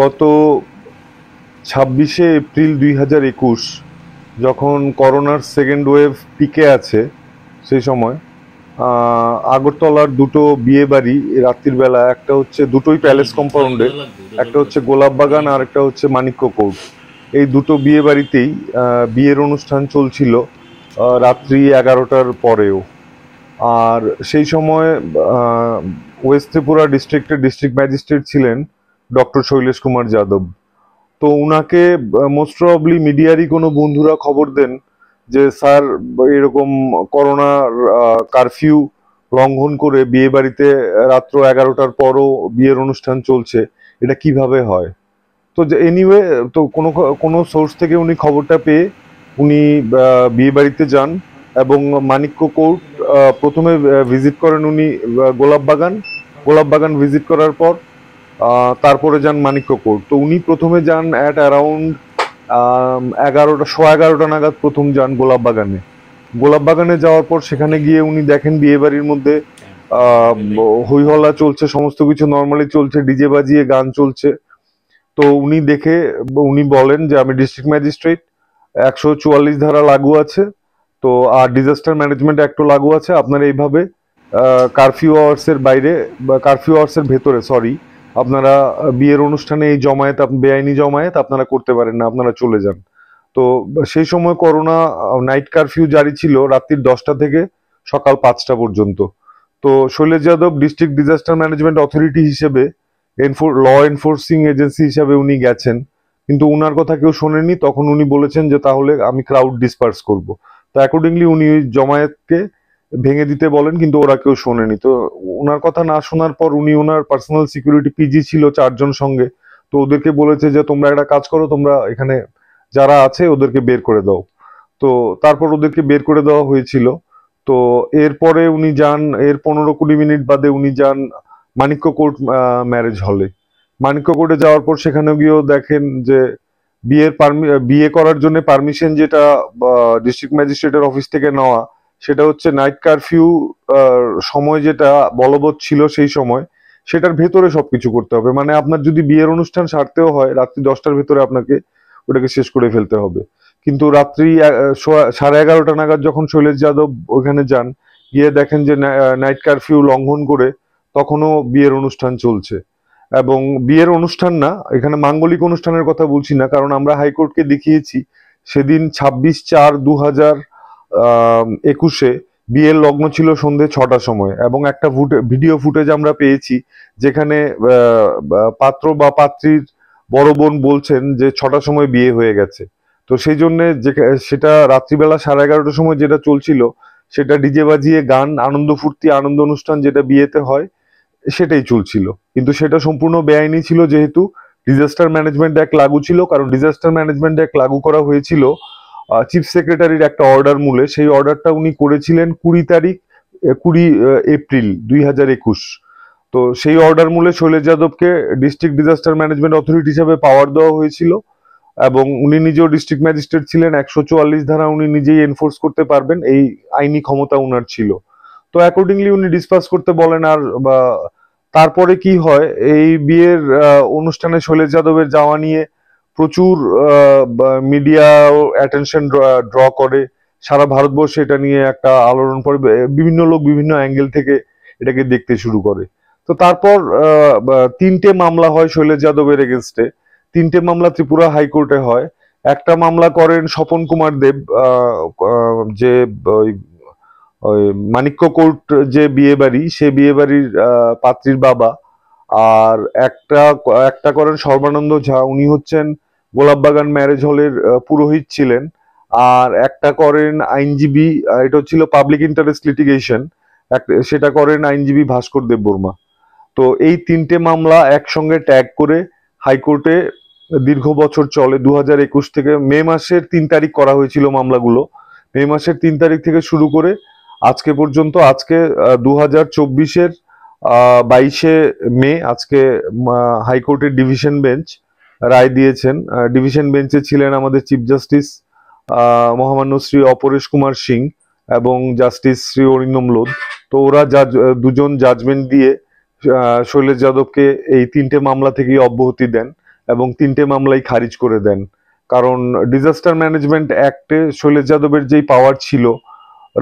গত ছাব্বিশে এপ্রিল দুই হাজার একুশ যখন করোনার সেকেন্ড ওয়েভ পিকে আছে সেই সময় আগরতলার দুটো বিয়ে বাড়ি রাত্রির একটা হচ্ছে দুটোই প্যালেস কম্পাউন্ডে একটা হচ্ছে গোলাপ বাগান আর একটা হচ্ছে মানিক্য কোর্ট এই দুটো বিয়ে বাড়িতেই বিয়ের অনুষ্ঠান চলছিল রাত্রি এগারোটার পরেও আর সেই সময় ওয়েস্ট ত্রিপুরা ডিস্ট্রিক্টের ডিস্ট্রিক্ট ম্যাজিস্ট্রেট ছিলেন ডক্টর শৈলেশ কুমার যাদব তো উনাকে মোস্ট প্রবলি মিডিয়ারই কোনো বন্ধুরা খবর দেন যে স্যার এরকম করোনার কারফিউ লঙ্ঘন করে বিয়ে বাড়িতে রাত্র এগারোটার পরও বিয়ের অনুষ্ঠান চলছে এটা কিভাবে হয় তো এনিওয়ে তো কোনো কোনো সোর্স থেকে উনি খবরটা পেয়ে উনি বিয়ে বাড়িতে যান এবং মানিক্য কোর্ট প্রথমে ভিজিট করেন উনি গোলাপবাগান গোলাপবাগান ভিজিট করার পর তারপরে যান মানিক্য কোর্ট তো উনি প্রথমে যান অ্যাট অ্যারাউন্ড এগারোটা শো এগারোটা নাগাদ প্রথম যান গোলাপ বাগানে গোলাপ বাগানে যাওয়ার পর সেখানে গিয়ে উনি দেখেন বিয়েবাড়ির মধ্যে হইহলা চলছে সমস্ত কিছু নর্মালি চলছে ডিজে বাজিয়ে গান চলছে তো উনি দেখে উনি বলেন যে আমি ডিস্ট্রিক্ট ম্যাজিস্ট্রেট একশো চুয়াল্লিশ ধারা লাগু আছে তো আর ডিজাস্টার ম্যানেজমেন্ট অ্যাক্টও লাগু আছে আপনারা এইভাবে কারফিউ আওয়ার্সের বাইরে বা কারফিউ আওয়ার্সের ভেতরে সরি আপনারা বিয়ের অনুষ্ঠানে এই জমায়েত বেআইনি জমায়েত আপনারা করতে পারেন না আপনারা চলে যান তো সেই সময় করোনা নাইট কারফিউ জারি ছিল রাত্রির দশটা থেকে সকাল পাঁচটা পর্যন্ত তো Shailesh Yadav district disaster management authority হিসেবে ল এনফোর্সিং এজেন্সি হিসাবে উনি গেছেন কিন্তু উনার কথা কেউ শোনেনি তখন উনি বলেছেন যে তাহলে আমি ক্রাউড ডিসপার্স করব তো অ্যাকর্ডিংলি উনি জমায়েতকে ভেঙে দিতে বলেন কিন্তু ওরা কেউ শোনেনি তো ওনার কথা না শোনার পর উনি ওনার পার্সোনাল সিকিউরিটি পিজি ছিল চারজন সঙ্গে তো ওদেরকে বলেছে যে তোমরা একটা কাজ করো তোমরা এখানে যারা আছে ওদেরকে বের করে দাও তো তারপর ওদেরকে বের করে দেওয়া হয়েছিল তো এরপরে উনি যান এর পনেরো কুড়ি মিনিট বাদে উনি যান মানিক্য কোর্ট ম্যারেজ হলে মানিক্য কোর্টে যাওয়ার পর সেখানে গিয়েও দেখেন যে বিয়ের পারমি বিয়ে করার জন্য পারমিশন যেটা ডিস্ট্রিক্ট ম্যাজিস্ট্রেটের অফিস থেকে নেওয়া সেটা হচ্ছে নাইট কারফিউ সময় যেটা বলবৎ ছিল সেই সময় সেটার ভেতরে সবকিছু করতে হবে মানে আপনার যদি বিয়ের অনুষ্ঠান সারতেও হয় রাত্রি দশটার ভেতরে আপনাকে ওটাকে শেষ করে ফেলতে হবে কিন্তু রাত্রি সাড়ে এগারোটা নাগাদ যখন শৈলেশ যাদব ওখানে যান গিয়ে দেখেন যে নাইট কারফিউ লঙ্ঘন করে তখনও বিয়ের অনুষ্ঠান চলছে এবং বিয়ের অনুষ্ঠান না এখানে মাঙ্গলিক অনুষ্ঠানের কথা বলছি না কারণ আমরা হাইকোর্টকে দেখিয়েছি সেদিন ছাব্বিশ চার দু হাজার একুশে বিয়ের লগ্ন ছিল সন্ধে ছটার সময় এবং একটা ভিডিও ফুটেজ আমরা পেয়েছি যেখানে পাত্র বা পাত্রীর বড় বোন বলছেন যে ছটার সময় বিয়ে হয়ে গেছে তো সেই জন্যে সেটা রাত্রিবেলা সাড়ে এগারোটার সময় যেটা চলছিল সেটা ডিজে বাজিয়ে গান আনন্দ ফুর্তি আনন্দ অনুষ্ঠান যেটা বিয়েতে হয় সেটাই চলছিল কিন্তু সেটা সম্পূর্ণ বেআইনি ছিল যেহেতু ডিজাস্টার ম্যানেজমেন্ট অ্যাক্ট লাগু ছিল কারণ ডিজাস্টার ম্যানেজমেন্ট অ্যাক্ট লাগু করা হয়েছিল চিফ সেক্রেটারির একটা অর্ডার মূলে সেই অর্ডারটা উনি করেছিলেন কুড়ি তারিখ কুড়ি এপ্রিল দুই তো সেই অর্ডার মূলে শৈলেশ যাদবকে ডিস্ট্রিক্ট ডিজাস্টার ম্যানেজমেন্ট অথরিটি হিসাবে পাওয়ার দেওয়া হয়েছিল এবং উনি নিজেও ডিস্ট্রিক্ট ম্যাজিস্ট্রেট ছিলেন একশো চুয়াল্লিশ ধারা উনি নিজেই এনফোর্স করতে পারবেন এই আইনি ক্ষমতা উনার ছিল তো অ্যাকর্ডিংলি উনি ডিসপাস করতে বলেন আর বা তারপরে কি হয় এই বিয়ের অনুষ্ঠানে শৈলেশ যাদবের যাওয়া নিয়ে প্রচুর মিডিয়া অ্যাটেনশন ড্র করে সারা ভারতবর্ষে এটা নিয়ে একটা আলোড়ন পড়ে বিভিন্ন লোক বিভিন্ন অ্যাঙ্গেল থেকে এটাকে দেখতে শুরু করে তো তারপর তিনটে মামলা হয় শৈলেশ যাদবের এগেনস্টে তিনটে মামলা ত্রিপুরা হাইকোর্টে হয় একটা মামলা করেন স্বপন কুমার দেব যে মানিক্য কোর্ট যে বিয়ে বাড়ি সে বিয়ে বাড়ির পাত্রীর বাবা আর একটা একটা করেন সর্বানন্দ ঝা উনি হচ্ছেন গোলাপবাগান ম্যারেজ হলের পুরোহিত ছিলেন আর একটা করেন আইনজীবী এটা ছিল পাবলিক ইন্টারেস্ট লিটিগেশন সেটা করেন আইনজীবী ভাস্কর দেব বর্মা তো এই তিনটে মামলা একসঙ্গে ট্যাগ করে হাইকোর্টে দীর্ঘ বছর চলে দু থেকে মে মাসের তিন তারিখ করা হয়েছিল মামলাগুলো মে মাসের তিন তারিখ থেকে শুরু করে আজকে পর্যন্ত আজকে দু হাজার চব্বিশের বাইশে মে আজকে হাইকোর্টের ডিভিশন বেঞ্চ রায় দিয়েছেন ডিভিশন বেঞ্চে ছিলেন আমাদের চিফ জাস্টিস মহামান্য শ্রী অপরেশ কুমার সিং এবং জাস্টিস শ্রী অরিন্দম লোদ তো ওরা জাজ দুজন জাজমেন্ট দিয়ে শৈলেশ যাদবকে এই তিনটে মামলা থেকেই অব্যাহতি দেন এবং তিনটে মামলাই খারিজ করে দেন কারণ ডিজাস্টার ম্যানেজমেন্ট অ্যাক্টে শৈলেশ যাদবের যেই পাওয়ার ছিল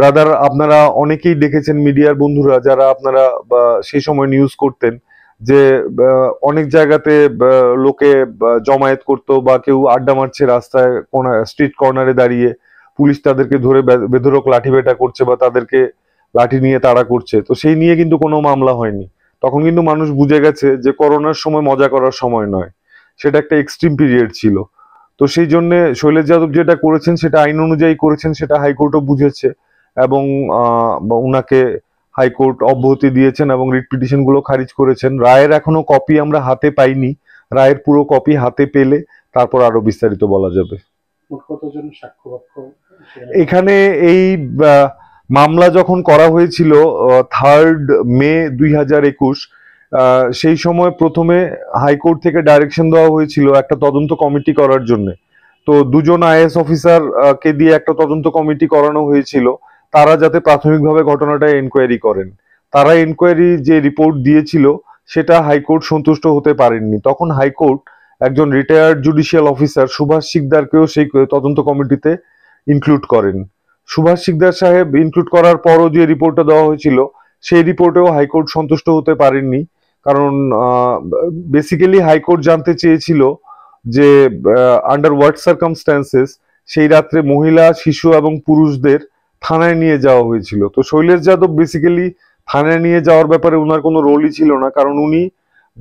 রাদার আপনারা অনেকেই দেখেছেন মিডিয়ার বন্ধুরা যারা আপনারা সেই সময় নিউজ করতেন যে অনেক জায়গাতে লোকে জমায়েত করতো বা কেউ আড্ডা মারছে রাস্তায় কোনা স্ট্রিট কর্নারে দাঁড়িয়ে পুলিশ তাদেরকে ধরে বেধরক লাঠি বেটা করছে বা তাদেরকে লাঠি নিয়ে তাড়া করছে তো সেই নিয়ে কিন্তু কোনো মামলা হয়নি তখন কিন্তু মানুষ বুঝে গেছে যে করোনার সময় মজা করার সময় নয় সেটা একটা এক্সট্রিম পিরিয়ড ছিল তো সেই জন্যে শৈলেশ যাদব যেটা করেছেন সেটা আইন অনুযায়ী করেছেন সেটা হাইকোর্টও বুঝেছে এবং ওনাকে হাইকোর্ট অব্যাহতি দিয়েছেন এবং রিট পিটিশনগুলো খারিজ করেছেন রায়ের এখনও কপি আমরা হাতে পাইনি রায়ের পুরো কপি হাতে পেলে তারপর আরও বিস্তারিত বলা যাবে এখানে এই মামলা যখন করা হয়েছিল থার্ড মে দুই সেই সময় প্রথমে হাইকোর্ট থেকে ডাইরেকশন দেওয়া হয়েছিল একটা তদন্ত কমিটি করার জন্য তো দুজন আইএস অফিসার কে দিয়ে একটা তদন্ত কমিটি করানো হয়েছিল তারা যাতে প্রাথমিকভাবে ঘটনাটা এনকোয়ারি করেন তারা এনকোয়ারি যে রিপোর্ট দিয়েছিল সেটা হাইকোর্ট সন্তুষ্ট হতে পারেননি তখন হাইকোর্ট একজন রিটায়ার্ড জুডিশিয়াল অফিসার সুভাষ সিকদারকেও সেই তদন্ত কমিটিতে ইনক্লুড করেন সুভাষ সিকদার সাহেব ইনক্লুড করার পরও যে রিপোর্টটা দেওয়া হয়েছিল সেই রিপোর্টেও হাইকোর্ট সন্তুষ্ট হতে পারেননি কারণ বেসিক্যালি হাইকোর্ট জানতে চেয়েছিল যে আন্ডার হোয়াট সার্কামস্ট্যান্সেস সেই রাত্রে মহিলা শিশু এবং পুরুষদের থানায় নিয়ে যাওয়া হয়েছিল তো শৈলেশ যাদব বেসিক্যালি থানায় নিয়ে যাওয়ার ব্যাপারে ওনার কোনো রোলই ছিল না কারণ উনি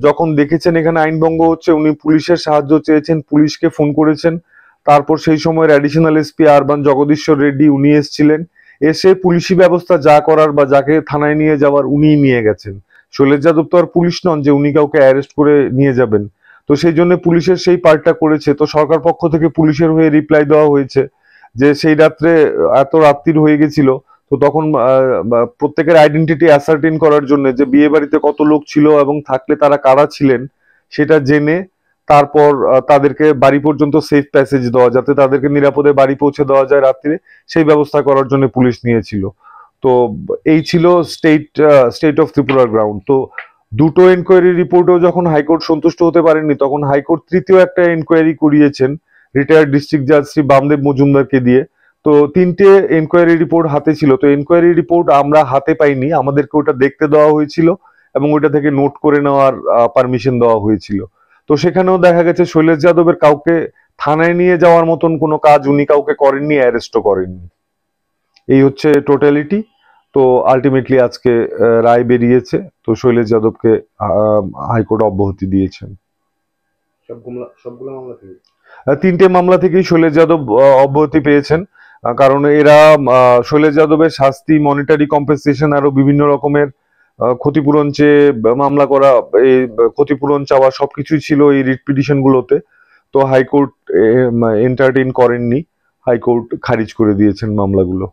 যখন দেখেছেন এখানে আইনভঙ্গ হচ্ছে উনি পুলিশের সাহায্য চেয়েছেন পুলিশকে ফোন করেছেন তারপর সেই সময়ের additional SP urban Jagadishwar Reddy উনি এসছিলেন এসে পুলিশি ব্যবস্থা যা করার বা যাকে থানায় নিয়ে যাওয়ার উনিই নিয়ে গেছেন শৈলেশ যাদব তো আর পুলিশ নন যে উনি কাউকে অ্যারেস্ট করে নিয়ে যাবেন তো সেই জন্য পুলিশের সেই পার্টটা করেছে তো সরকার পক্ষ থেকে পুলিশের হয়ে রিপ্লাই দেওয়া হয়েছে যে সেই রাত্রে এত রাত্রির হয়ে গেছিল তো তখন প্রত্যেকের আইডেন্টিটি অ্যাসার্টেন করার জন্য যে বিয়ে বাড়িতে কত লোক ছিল এবং থাকলে তারা কারা ছিলেন সেটা জেনে তারপর তাদেরকে বাড়ি পর্যন্ত সেফ প্যাসেজ দেওয়া যাতে তাদেরকে নিরাপদে বাড়ি পৌঁছে দেওয়া যায় রাত্রিরে সেই ব্যবস্থা করার জন্য পুলিশ নিয়েছিল তো এই ছিল স্টেট স্টেট অফ ত্রিপুরার গ্রাউন্ড তো দুটো এনকোয়ারি রিপোর্টেও যখন হাইকোর্ট সন্তুষ্ট হতে পারেননি তখন হাইকোর্ট তৃতীয় একটা এনকোয়ারি করিয়েছেন রিটায়ার্ড ডিস্ট্রিক্ট জাজ শ্রী বামদেব মজুমদারকে দিয়ে তো তিনটে এনকোয়ারি রিপোর্ট হাতে ছিল তো এনকোয়ারি রিপোর্ট আমরা হাতে পাইনি আমাদেরকে ওটা দেখতে দেওয়া হয়েছিল এবং ওইটা থেকে নোট করে নেওয়ার পারমিশন দেওয়া হয়েছিল তো সেখানেও দেখা গেছে শৈলেশ যাদবের কাউকে থানায় নিয়ে যাওয়ার মতন কোনো কাজ উনি কাউকে করেননি অ্যারেস্টও করেননি এই হচ্ছে টোটালিটি তো আলটিমেটলি আজকে রায় বেরিয়েছে তো শৈলেশ যাদবকে হাইকোর্ট অব্যাহতি দিয়েছেন সবগুলো সবগুলো মামলা তিনটে মামলা থেকেই শৈলেশ যাদব অব্যাহতি পেয়েছেন কারণ এরা শৈলেশ যাদবের শাস্তি মনিটারি কম্পেনসেশন আরো বিভিন্ন রকমের ক্ষতিপূরণ চেয়ে মামলা করা এই ক্ষতিপূরণ চাওয়া সবকিছুই ছিল এই রিট পিটিশনগুলোতে তো হাইকোর্ট এন্টারটেইন করেননি হাইকোর্ট খারিজ করে দিয়েছেন মামলাগুলো